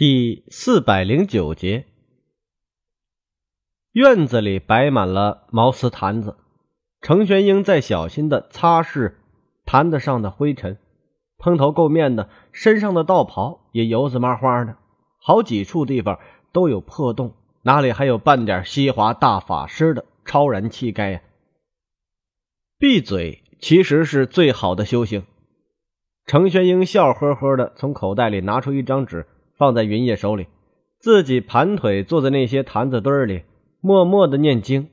第四百零九节，院子里摆满了毛瓷坛子，程玄英在小心的擦拭坛子上的灰尘，蓬头垢面的，身上的道袍也油渍麻花的，好几处地方都有破洞，哪里还有半点西华大法师的超然气概呀？闭嘴其实是最好的修行。程玄英笑呵呵的从口袋里拿出一张纸。放在云烨手里，自己盘腿坐在那些坛子堆里，默默的念经。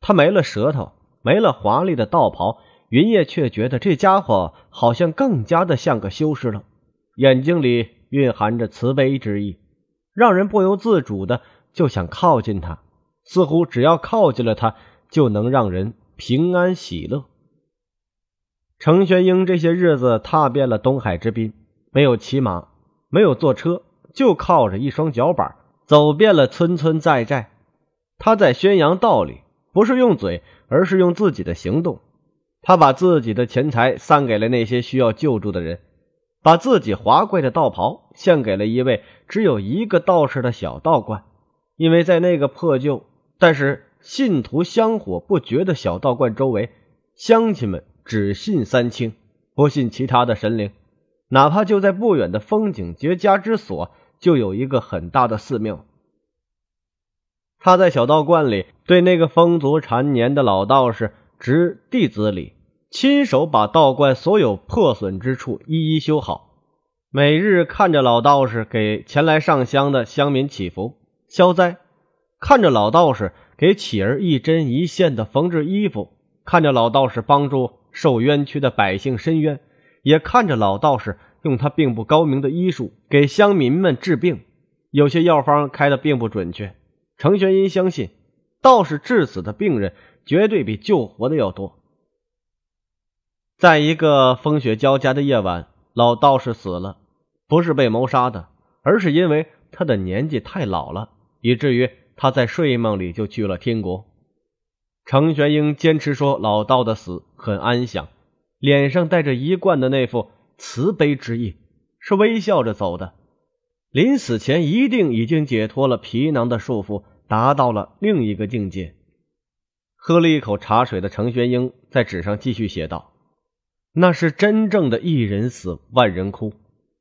他没了舌头，没了华丽的道袍，云烨却觉得这家伙好像更加的像个修士了，眼睛里蕴含着慈悲之意，让人不由自主的就想靠近他。似乎只要靠近了他，就能让人平安喜乐。程玄英这些日子踏遍了东海之滨，没有骑马，没有坐车。就靠着一双脚板走遍了村村寨寨，他在宣扬道理，不是用嘴，而是用自己的行动。他把自己的钱财散给了那些需要救助的人，把自己华贵的道袍献给了一位只有一个道士的小道观，因为在那个破旧但是信徒香火不绝的小道观周围，乡亲们只信三清，不信其他的神灵，哪怕就在不远的风景绝佳之所。就有一个很大的寺庙，他在小道观里对那个风烛残年的老道士执弟子礼，亲手把道观所有破损之处一一修好。每日看着老道士给前来上香的乡民祈福消灾，看着老道士给乞儿一针一线的缝制衣服，看着老道士帮助受冤屈的百姓申冤，也看着老道士。用他并不高明的医术给乡民们治病，有些药方开的并不准确。程玄英相信，道士治死的病人绝对比救活的要多。在一个风雪交加的夜晚，老道士死了，不是被谋杀的，而是因为他的年纪太老了，以至于他在睡梦里就去了天国。程玄英坚持说，老道的死很安详，脸上带着一贯的那副。慈悲之意，是微笑着走的。临死前一定已经解脱了皮囊的束缚，达到了另一个境界。喝了一口茶水的程玄英在纸上继续写道：“那是真正的一人死，万人哭。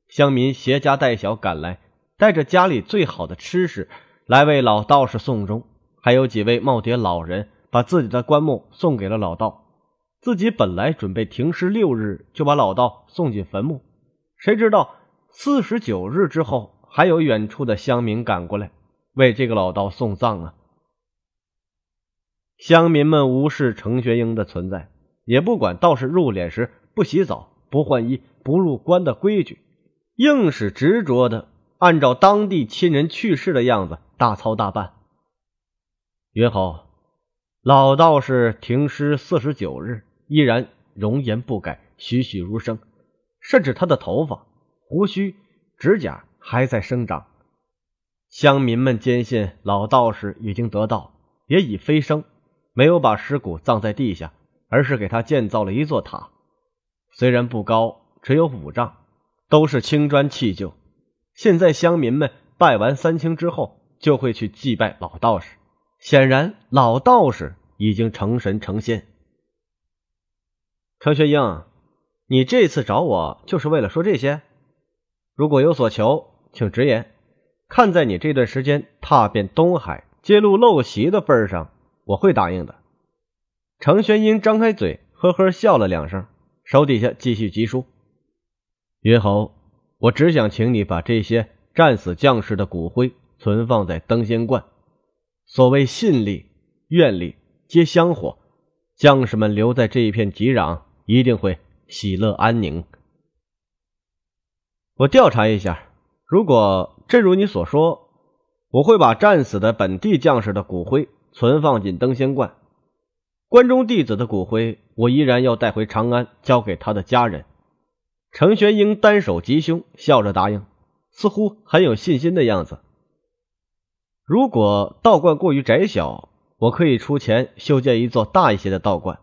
乡民携家带小赶来，带着家里最好的吃食来为老道士送终，还有几位耄耋老人把自己的棺木送给了老道。”自己本来准备停尸六日，就把老道送进坟墓，谁知道四十九日之后，还有远处的乡民赶过来为这个老道送葬啊！乡民们无视程学英的存在，也不管道士入殓时不洗澡、不换衣、不入棺的规矩，硬是执着的按照当地亲人去世的样子大操大办。云侯，老道士停尸四十九日。依然容颜不改，栩栩如生，甚至他的头发、胡须、指甲还在生长。乡民们坚信老道士已经得道，也已飞升，没有把尸骨葬在地下，而是给他建造了一座塔。虽然不高，只有五丈，都是青砖砌就。现在乡民们拜完三清之后，就会去祭拜老道士。显然，老道士已经成神成仙。程学英，你这次找我就是为了说这些？如果有所求，请直言。看在你这段时间踏遍东海、揭露陋习的份上，我会答应的。程学英张开嘴，呵呵笑了两声，手底下继续疾书。云侯，我只想请你把这些战死将士的骨灰存放在登仙观。所谓信力、愿力皆香火，将士们留在这一片吉壤。一定会喜乐安宁。我调查一下，如果正如你所说，我会把战死的本地将士的骨灰存放进登仙观，关中弟子的骨灰我依然要带回长安，交给他的家人。程玄英单手吉凶，笑着答应，似乎很有信心的样子。如果道观过于窄小，我可以出钱修建一座大一些的道观。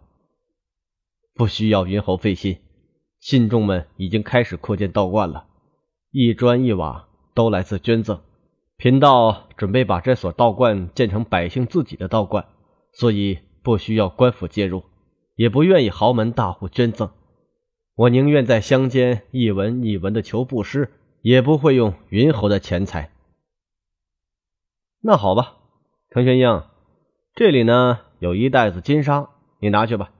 不需要云侯费心，信众们已经开始扩建道观了，一砖一瓦都来自捐赠。贫道准备把这所道观建成百姓自己的道观，所以不需要官府介入，也不愿意豪门大户捐赠。我宁愿在乡间一文一文的求布施，也不会用云侯的钱财。那好吧，程玄英，这里呢有一袋子金沙，你拿去吧。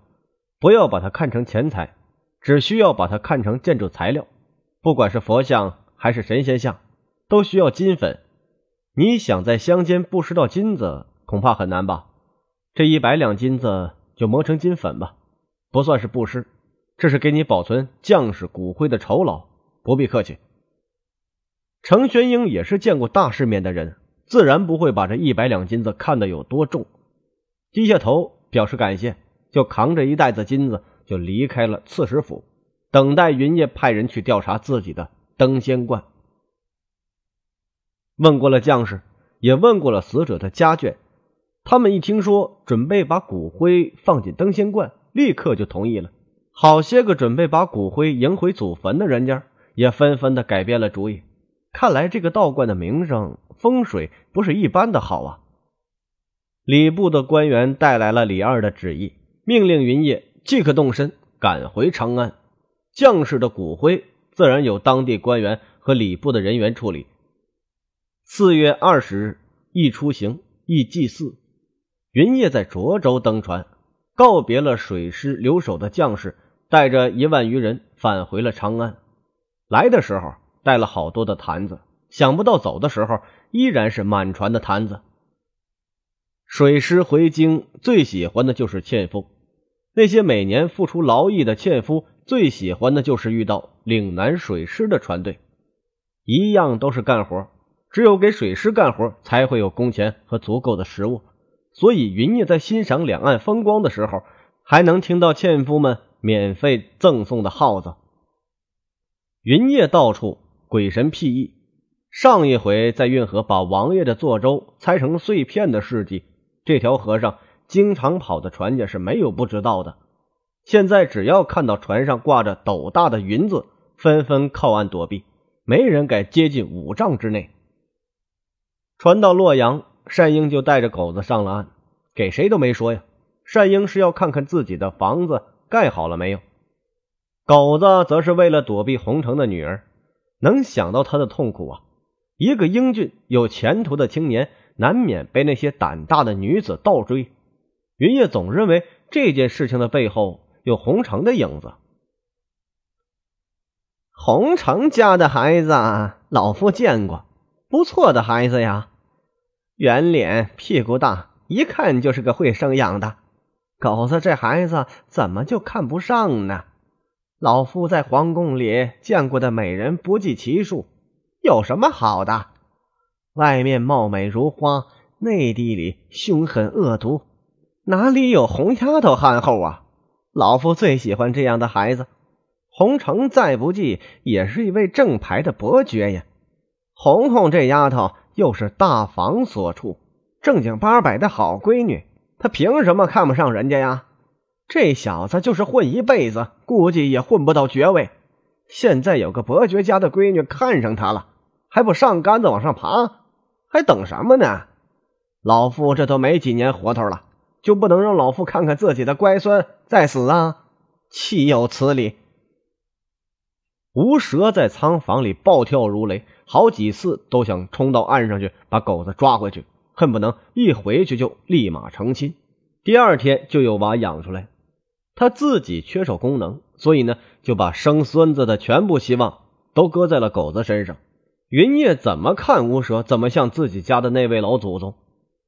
不要把它看成钱财，只需要把它看成建筑材料。不管是佛像还是神仙像，都需要金粉。你想在乡间布施到金子，恐怕很难吧？这一百两金子就磨成金粉吧，不算是布施，这是给你保存将士骨灰的酬劳。不必客气。程玄英也是见过大世面的人，自然不会把这一百两金子看得有多重，低下头表示感谢。就扛着一袋子金子，就离开了刺史府，等待云烨派人去调查自己的登仙观。问过了将士，也问过了死者的家眷，他们一听说准备把骨灰放进登仙观，立刻就同意了。好些个准备把骨灰迎回祖坟的人家，也纷纷的改变了主意。看来这个道观的名声风水不是一般的好啊！礼部的官员带来了李二的旨意。命令云烨即刻动身赶回长安，将士的骨灰自然由当地官员和礼部的人员处理。四月二十日，一出行一祭祀，云烨在涿州登船，告别了水师留守的将士，带着一万余人返回了长安。来的时候带了好多的坛子，想不到走的时候依然是满船的坛子。水师回京最喜欢的就是纤夫，那些每年付出劳役的纤夫最喜欢的就是遇到岭南水师的船队，一样都是干活，只有给水师干活才会有工钱和足够的食物，所以云烨在欣赏两岸风光的时候，还能听到纤夫们免费赠送的耗子。云烨到处鬼神辟易，上一回在运河把王爷的坐舟拆成碎片的事迹。这条河上经常跑的船家是没有不知道的。现在只要看到船上挂着斗大的“云”字，纷纷靠岸躲避，没人敢接近五丈之内。船到洛阳，单英就带着狗子上了岸，给谁都没说呀。单英是要看看自己的房子盖好了没有，狗子则是为了躲避洪城的女儿，能想到他的痛苦啊！一个英俊有前途的青年。难免被那些胆大的女子倒追。云烨总认为这件事情的背后有洪城的影子。洪城家的孩子，老夫见过，不错的孩子呀。圆脸屁股大，一看就是个会生养的。狗子这孩子怎么就看不上呢？老夫在皇宫里见过的美人不计其数，有什么好的？外面貌美如花，内地里凶狠恶毒，哪里有红丫头憨厚啊？老夫最喜欢这样的孩子。红城再不济也是一位正牌的伯爵呀，红红这丫头又是大房所出，正经八百的好闺女，她凭什么看不上人家呀？这小子就是混一辈子，估计也混不到爵位。现在有个伯爵家的闺女看上他了，还不上杆子往上爬？还等什么呢？老夫这都没几年活头了，就不能让老夫看看自己的乖孙再死啊？岂有此理！吴蛇在仓房里暴跳如雷，好几次都想冲到岸上去把狗子抓回去，恨不能一回去就立马成亲，第二天就有娃养出来。他自己缺少功能，所以呢，就把生孙子的全部希望都搁在了狗子身上。云烨怎么看乌蛇，怎么像自己家的那位老祖宗？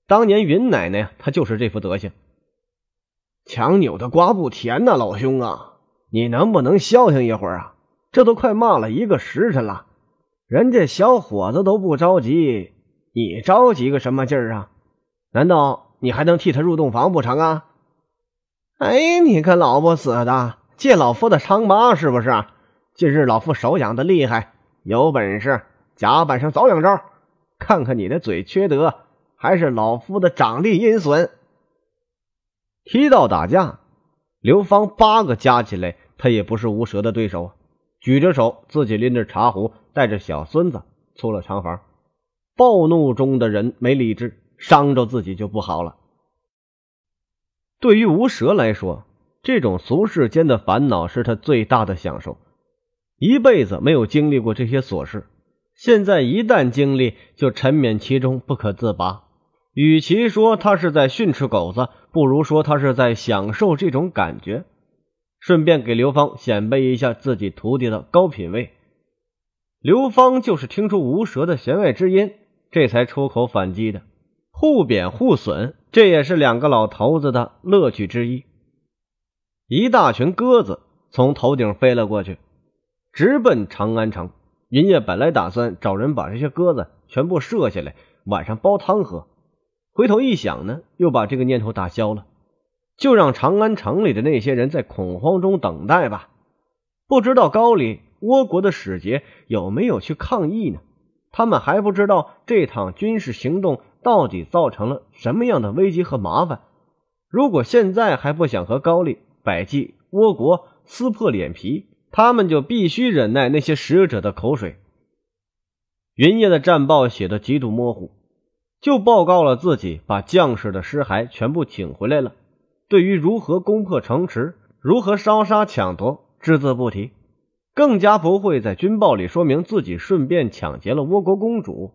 当年云奶奶呀，她就是这副德行。强扭的瓜不甜呐，老兄啊，你能不能消停一会儿啊？这都快骂了一个时辰了，人家小伙子都不着急，你着急个什么劲儿啊？难道你还能替他入洞房不成啊？哎，你个老不死的，借老夫的伤疤是不是？近日老夫手痒的厉害，有本事。甲板上早两招，看看你的嘴缺德，还是老夫的掌力阴损。提到打架，刘芳八个加起来，他也不是吴蛇的对手啊！举着手，自己拎着茶壶，带着小孙子出了长房。暴怒中的人没理智，伤着自己就不好了。对于吴蛇来说，这种俗世间的烦恼是他最大的享受，一辈子没有经历过这些琐事。现在一旦经历，就沉湎其中不可自拔。与其说他是在训斥狗子，不如说他是在享受这种感觉，顺便给刘芳显摆一下自己徒弟的高品位。刘芳就是听出吴蛇的弦外之音，这才出口反击的。互贬互损，这也是两个老头子的乐趣之一。一大群鸽子从头顶飞了过去，直奔长安城。人家本来打算找人把这些鸽子全部射下来，晚上煲汤喝。回头一想呢，又把这个念头打消了，就让长安城里的那些人在恐慌中等待吧。不知道高丽、倭国的使节有没有去抗议呢？他们还不知道这趟军事行动到底造成了什么样的危机和麻烦。如果现在还不想和高丽、百济、倭国撕破脸皮，他们就必须忍耐那些使者的口水。云烨的战报写的极度模糊，就报告了自己把将士的尸骸全部请回来了。对于如何攻破城池，如何烧杀抢夺，只字不提，更加不会在军报里说明自己顺便抢劫了倭国公主。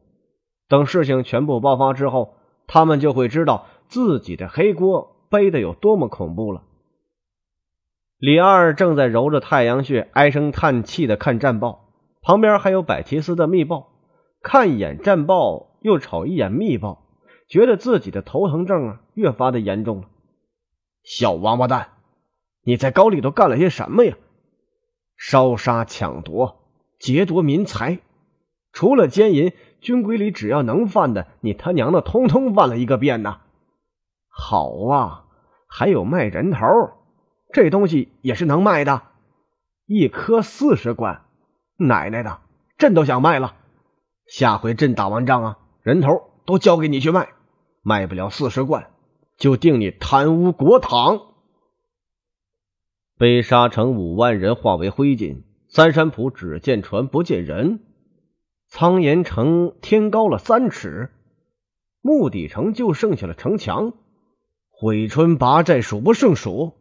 等事情全部爆发之后，他们就会知道自己的黑锅背得有多么恐怖了。李二正在揉着太阳穴，唉声叹气的看战报，旁边还有百奇斯的密报。看一眼战报，又瞅一眼密报，觉得自己的头疼症啊越发的严重了。小王八蛋，你在高里头干了些什么呀？烧杀抢夺，劫夺民财，除了奸淫，军规里只要能犯的，你他娘的通通犯了一个遍呐！好啊，还有卖人头。这东西也是能卖的，一颗四十贯，奶奶的，朕都想卖了。下回朕打完仗啊，人头都交给你去卖，卖不了四十贯，就定你贪污国帑。被沙城五万人化为灰烬，三山浦只见船不见人，苍岩城天高了三尺，墓底城就剩下了城墙，毁春拔寨数不胜数。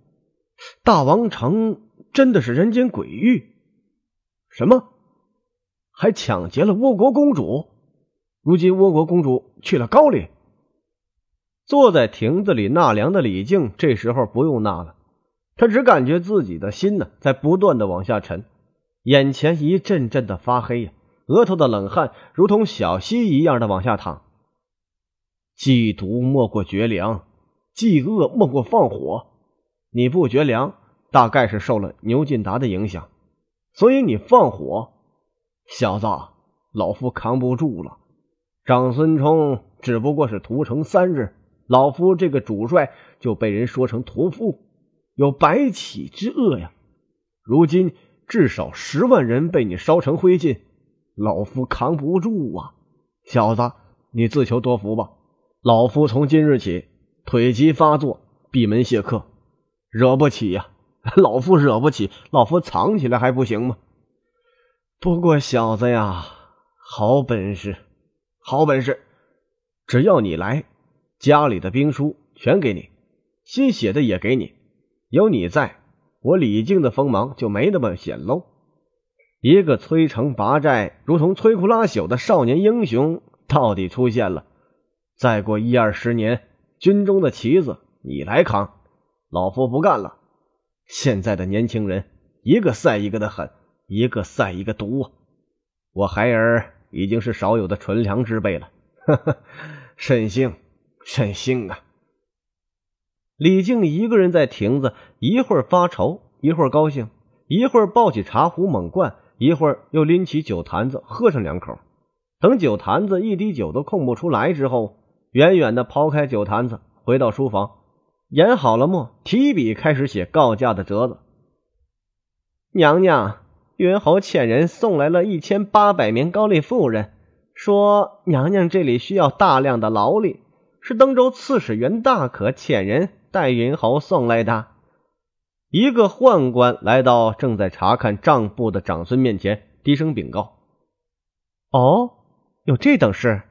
大王城真的是人间鬼域，什么？还抢劫了倭国公主？如今倭国公主去了高丽。坐在亭子里纳凉的李靖，这时候不用纳了。他只感觉自己的心呢，在不断的往下沉，眼前一阵阵的发黑呀，额头的冷汗如同小溪一样的往下淌。嫉妒莫过绝粮，嫉恶莫过放火。你不绝粮，大概是受了牛进达的影响，所以你放火。小子，老夫扛不住了。长孙冲只不过是屠城三日，老夫这个主帅就被人说成屠夫，有白起之恶呀。如今至少十万人被你烧成灰烬，老夫扛不住啊！小子，你自求多福吧。老夫从今日起腿疾发作，闭门谢客。惹不起呀，老夫惹不起，老夫藏起来还不行吗？不过小子呀，好本事，好本事！只要你来，家里的兵书全给你，新写的也给你。有你在，我李靖的锋芒就没那么显露。一个摧城拔寨、如同摧枯拉朽的少年英雄，到底出现了。再过一二十年，军中的旗子你来扛。老夫不干了！现在的年轻人，一个赛一个的狠，一个赛一个毒。啊！我孩儿已经是少有的纯良之辈了，哈哈，省性，省性啊！李靖一个人在亭子，一会儿发愁，一会儿高兴，一会儿抱起茶壶猛灌，一会儿又拎起酒坛子喝上两口。等酒坛子一滴酒都空不出来之后，远远的抛开酒坛子，回到书房。研好了墨，提笔开始写告假的折子。娘娘，云侯遣人送来了一千八百名高丽妇人，说娘娘这里需要大量的劳力，是登州刺史袁大可遣人带云侯送来的。一个宦官来到正在查看账簿的长孙面前，低声禀告：“哦，有这等事？”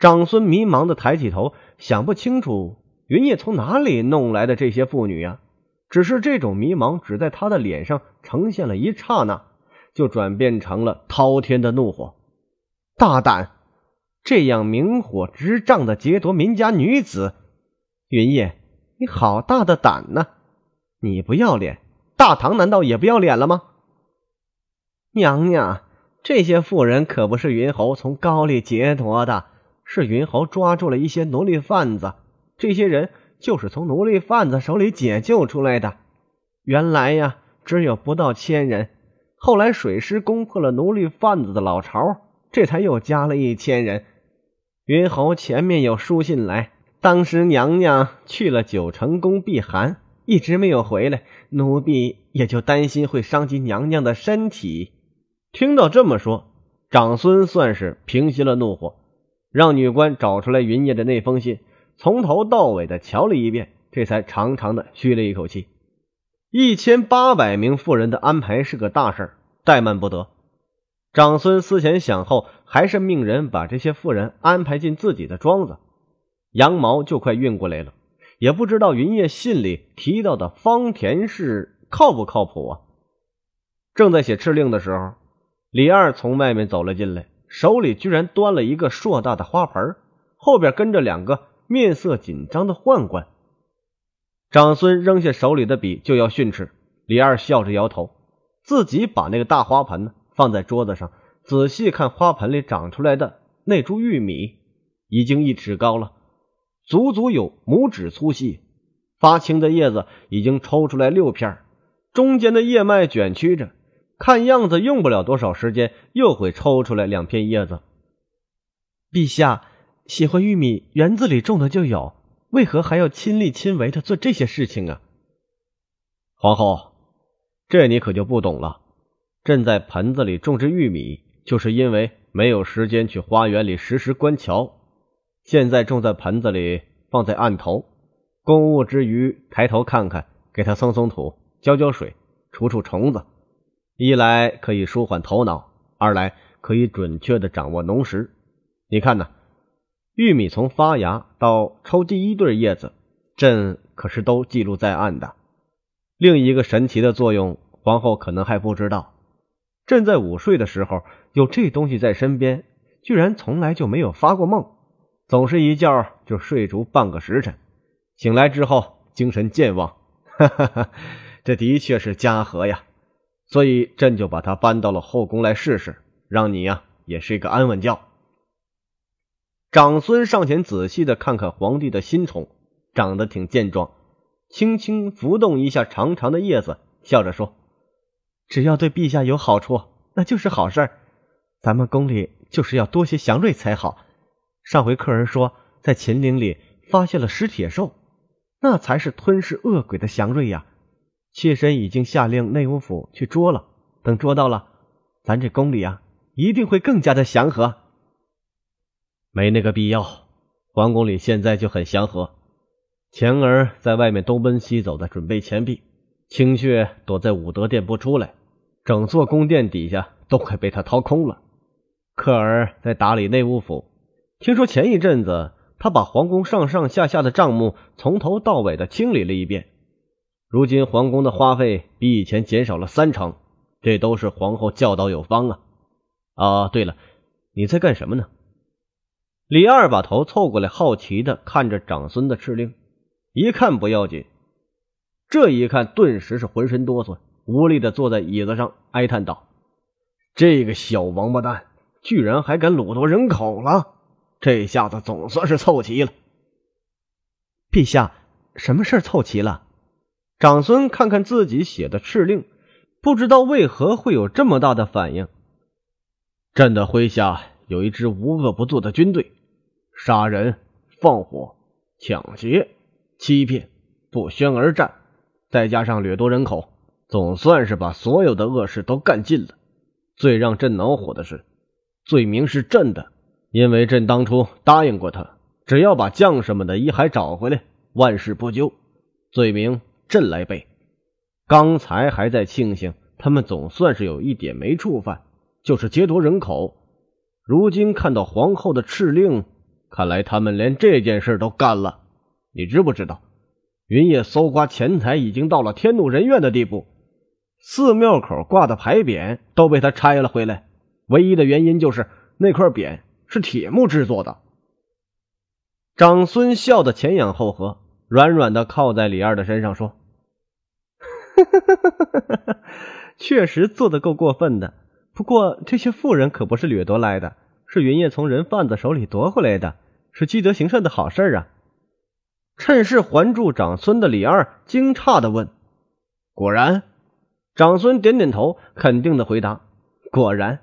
长孙迷茫的抬起头，想不清楚。云烨从哪里弄来的这些妇女啊？只是这种迷茫只在他的脸上呈现了一刹那，就转变成了滔天的怒火。大胆！这样明火执仗的劫夺民家女子，云烨，你好大的胆呢！你不要脸，大唐难道也不要脸了吗？娘娘，这些妇人可不是云侯从高丽劫夺的，是云侯抓住了一些奴隶贩子。这些人就是从奴隶贩子手里解救出来的。原来呀，只有不到千人，后来水师攻破了奴隶贩子的老巢，这才又加了一千人。云侯前面有书信来，当时娘娘去了九成宫避寒，一直没有回来，奴婢也就担心会伤及娘娘的身体。听到这么说，长孙算是平息了怒火，让女官找出来云烨的那封信。从头到尾的瞧了一遍，这才长长的吁了一口气。一千八百名妇人的安排是个大事儿，怠慢不得。长孙思前想后，还是命人把这些妇人安排进自己的庄子。羊毛就快运过来了，也不知道云夜信里提到的方田氏靠不靠谱啊？正在写敕令的时候，李二从外面走了进来，手里居然端了一个硕大的花盆，后边跟着两个。面色紧张的宦官长孙扔下手里的笔，就要训斥李二，笑着摇头。自己把那个大花盆呢放在桌子上，仔细看花盆里长出来的那株玉米，已经一尺高了，足足有拇指粗细，发青的叶子已经抽出来六片，中间的叶脉卷曲着，看样子用不了多少时间，又会抽出来两片叶子。陛下。喜欢玉米，园子里种的就有，为何还要亲力亲为的做这些事情啊？皇后，这你可就不懂了。朕在盆子里种植玉米，就是因为没有时间去花园里时时观瞧。现在种在盆子里，放在案头，公务之余抬头看看，给它松松土、浇浇水、除除虫子。一来可以舒缓头脑，二来可以准确的掌握农时。你看呢？玉米从发芽到抽第一对叶子，朕可是都记录在案的。另一个神奇的作用，皇后可能还不知道。朕在午睡的时候有这东西在身边，居然从来就没有发过梦，总是一觉就睡足半个时辰，醒来之后精神健忘。哈哈，这的确是家和呀，所以朕就把它搬到了后宫来试试，让你呀也睡个安稳觉。长孙上前仔细的看看皇帝的新宠，长得挺健壮，轻轻拂动一下长长的叶子，笑着说：“只要对陛下有好处，那就是好事儿。咱们宫里就是要多些祥瑞才好。上回客人说，在秦岭里发现了食铁兽，那才是吞噬恶鬼的祥瑞呀。妾身已经下令内务府去捉了，等捉到了，咱这宫里啊，一定会更加的祥和。”没那个必要，皇宫里现在就很祥和。钱儿在外面东奔西走的准备钱币，青雀躲在武德殿不出来，整座宫殿底下都快被他掏空了。克儿在打理内务府，听说前一阵子他把皇宫上上下下的账目从头到尾的清理了一遍，如今皇宫的花费比以前减少了三成，这都是皇后教导有方啊！啊，对了，你在干什么呢？李二把头凑过来，好奇的看着长孙的敕令，一看不要紧，这一看顿时是浑身哆嗦，无力的坐在椅子上，哀叹道：“这个小王八蛋居然还敢掳夺人口了！这下子总算是凑齐了。”“陛下，什么事凑齐了？”长孙看看自己写的敕令，不知道为何会有这么大的反应。“朕的麾下有一支无恶不作的军队。”杀人、放火、抢劫、欺骗、不宣而战，再加上掠夺人口，总算是把所有的恶事都干尽了。最让朕恼火的是，罪名是朕的，因为朕当初答应过他，只要把将士们的遗骸找回来，万事不究，罪名朕来背。刚才还在庆幸他们总算是有一点没触犯，就是劫夺人口。如今看到皇后的敕令。看来他们连这件事都干了。你知不知道，云烨搜刮钱财已经到了天怒人怨的地步。寺庙口挂的牌匾都被他拆了回来，唯一的原因就是那块匾是铁木制作的。长孙笑得前仰后合，软软的靠在李二的身上说：“确实做得够过分的。不过这些富人可不是掠夺来的，是云烨从人贩子手里夺回来的。”是积德行善的好事啊！趁势还住长孙的李二惊诧的问：“果然？”长孙点点头，肯定的回答：“果然。”